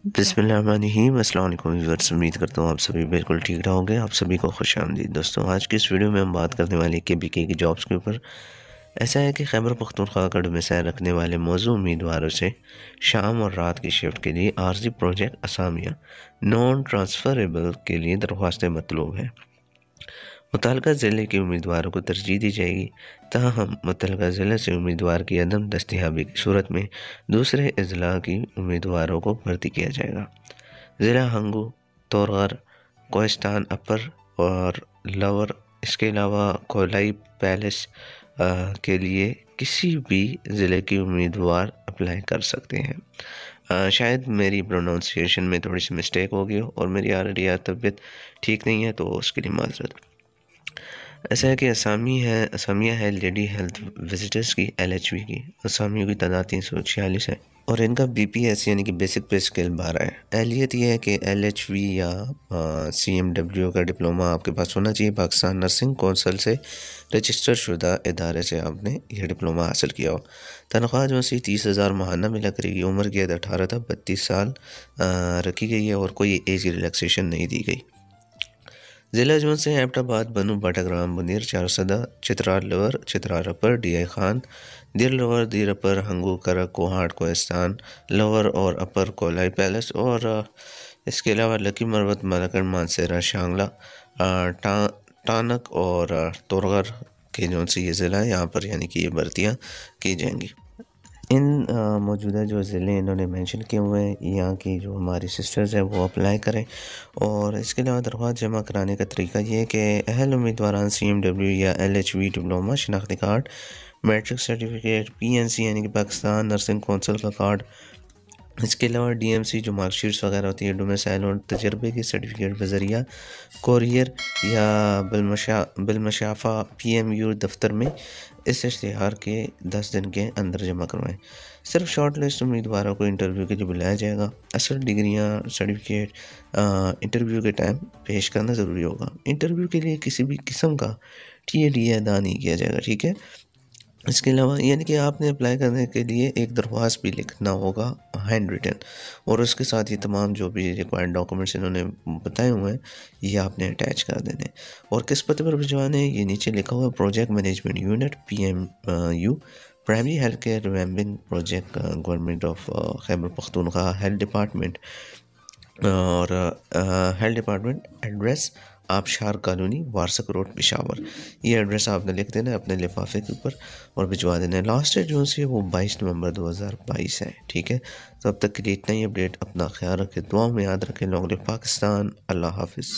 बिसमीम अल्लाम यूवर्स उम्मीद करता हूँ आप सभी बिल्कुल ठीक रहोगे आप सभी को खुश आमदी दोस्तों आज की इस वीडियो में हम बात करने वाले के बी के जॉब्स के ऊपर ऐसा है कि खैबर पख्तूनख्वा का डोमिसाइल रखने वाले मौजू उम्मीदवारों से शाम और रात की शिफ्ट के लिए आर्जी प्रोजेक्ट असामिया नॉन ट्रांसफ़रेबल के लिए दरख्वास्तें मतलूब हैं मुतल ज़िले के उम्मीदवारों को तरजीह दी जाएगी ताहम मुतल ज़िले से उम्मीदवार की अदम दस्तियाबी की सूरत में दूसरे अजला की उम्मीदवारों को भर्ती किया जाएगा ज़िला हंगू तोरगर कोस्तान अपर और लवर इसके अलावा कोलाई पैलेस के लिए किसी भी ज़िले के उम्मीदवार अप्लाई कर सकते हैं आ, शायद मेरी प्रोनाउंसिएशन में थोड़ी सी मिस्टेक हो गई हो और मेरी ऑलरेडी तबीयत ठीक नहीं है तो उसके लिए माजरत ऐसा है कि असामी है असामिया है लेडी हेल्थ विजिटर्स की एल एच वी की असामियों की तादाद तीन सौ छियालीस है और इनका बी पी एस यानी कि बेसिक पे स्केल बारह है एहलियत यह है कि एल एच वी या सी एम डब्ल्यू का डिप्लोमा आपके पास होना चाहिए पाकिस्तान नर्सिंग कौंसल से रजिस्टर शुदा इदारे से आपने यह डिप्लोमा हासिल किया हो तनख्वाह जो सी तीस हज़ार महाना मिला करेगी उम्र की अद अठारह था बत्तीस साल आ, रखी गई है और कोई एज रिलैक्सेशन नहीं दी गई जिला अजमत से एबटाबाद बनु बाटाग्राम मुनीर Charsadda Chitral upper D I Khan Dir lower दीर अपर हंगू करा कोहाट कोस्तान लवर और अपर कोलाई पैलेस और इसके अलावा लकी मरवत मलकड़ मानसेरा शांगला टा, टानक और तोरगर के जो से ये ज़िला है यहाँ पर यानी कि ये भर्तियाँ की जाएंगी इन मौजूदा जो ज़िले इन्होंने मेंशन किए हुए हैं यहाँ की जो हमारी सिस्टर्स हैं वो अप्लाई करें और इसके अलावा दरख्वास्त जमा कराने का तरीका ये है कि अहल उम्मीदवार सी एम डब्ल्यू या एल एच वी डिप्लोमा शनाख्ती card matric certificate P N C यानी कि पाकिस्तान नर्सिंग कौंसिल का कार्ड इसके अलावा डीएमसी जो मार्कशीट्स वगैरह होती है डोमेसाइल और तजर्बे के सर्टिफिकेट के ज़रिया कोरियर या बिलमशा बिलमशाफा पी एम यू दफ्तर में इस इश्तहार के दस दिन के अंदर जमा करवाएं सिर्फ शॉर्ट लिस्ट उम्मीदवारों को इंटरव्यू के लिए बुलाया जाएगा असल डिग्रियां सर्टिफिकेट इंटरव्यू के टाइम पेश करना ज़रूरी होगा इंटरव्यू के लिए किसी भी किस्म का टी ए डी अदा नहीं किया जाएगा ठीक है इसके अलावा यानी कि आपने अप्लाई करने के लिए एक दरख्वास्त भी लिखना होगा हैंड रिटन और उसके साथ ये तमाम जो भी रिक्वायर्ड डॉक्यूमेंट्स इन्होंने बताए हुए हैं ये आपने अटैच कर देने और किस पते पर भिजवाने ये नीचे लिखा हुआ है project management unit P M U primary health care revamping project government of Khyber Pakhtunkhwa health department और health department address Abshar colony Warsak road Peshawar ये एड्रेस आपने लिख देना है अपने लिफाफे के ऊपर और भिजवा देना है लास्ट डेट जो सी है वो बाईस नवंबर 2022 है ठीक है तो अब तक के लिए इतना ही अपडेट अपना ख्याल रखें दुआओं में याद रखें लॉन्ग पाकिस्तान अल्लाह हाफिज़